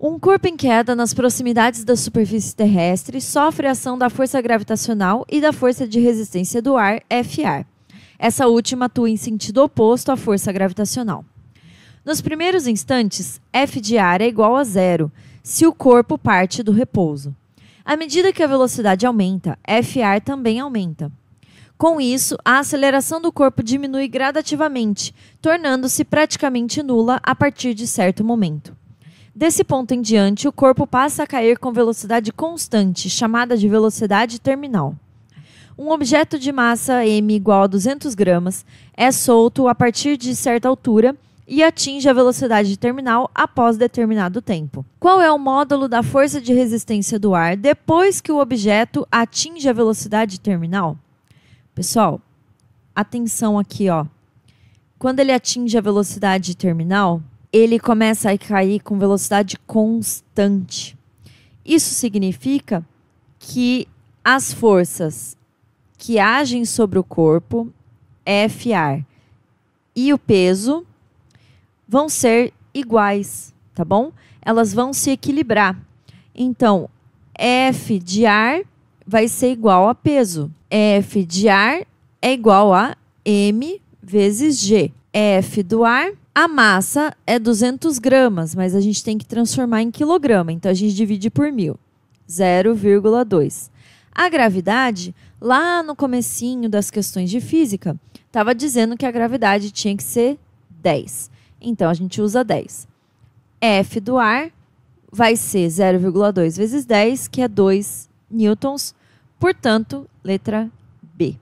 Um corpo em queda nas proximidades da superfície terrestre sofre ação da força gravitacional e da força de resistência do ar, FA. Essa última atua em sentido oposto à força gravitacional. Nos primeiros instantes, F de ar é igual a zero se o corpo parte do repouso. À medida que a velocidade aumenta, FA também aumenta. Com isso, a aceleração do corpo diminui gradativamente, tornando-se praticamente nula a partir de certo momento. Desse ponto em diante, o corpo passa a cair com velocidade constante, chamada de velocidade terminal. Um objeto de massa m igual a 200 gramas é solto a partir de certa altura e atinge a velocidade terminal após determinado tempo. Qual é o módulo da força de resistência do ar depois que o objeto atinge a velocidade terminal? Pessoal, atenção aqui, ó. Quando ele atinge a velocidade terminal, ele começa a cair com velocidade constante. Isso significa que as forças que agem sobre o corpo, FR, e o peso vão ser iguais, tá bom? Elas vão se equilibrar. Então, F de ar vai ser igual a peso. F de ar é igual a M vezes G. F do ar a massa é 200 gramas, mas a gente tem que transformar em quilograma, então a gente divide por mil, 0,2. A gravidade, lá no comecinho das questões de física, estava dizendo que a gravidade tinha que ser 10. Então a gente usa 10. F do ar vai ser 0,2 vezes 10, que é 2 newtons. Portanto, letra B.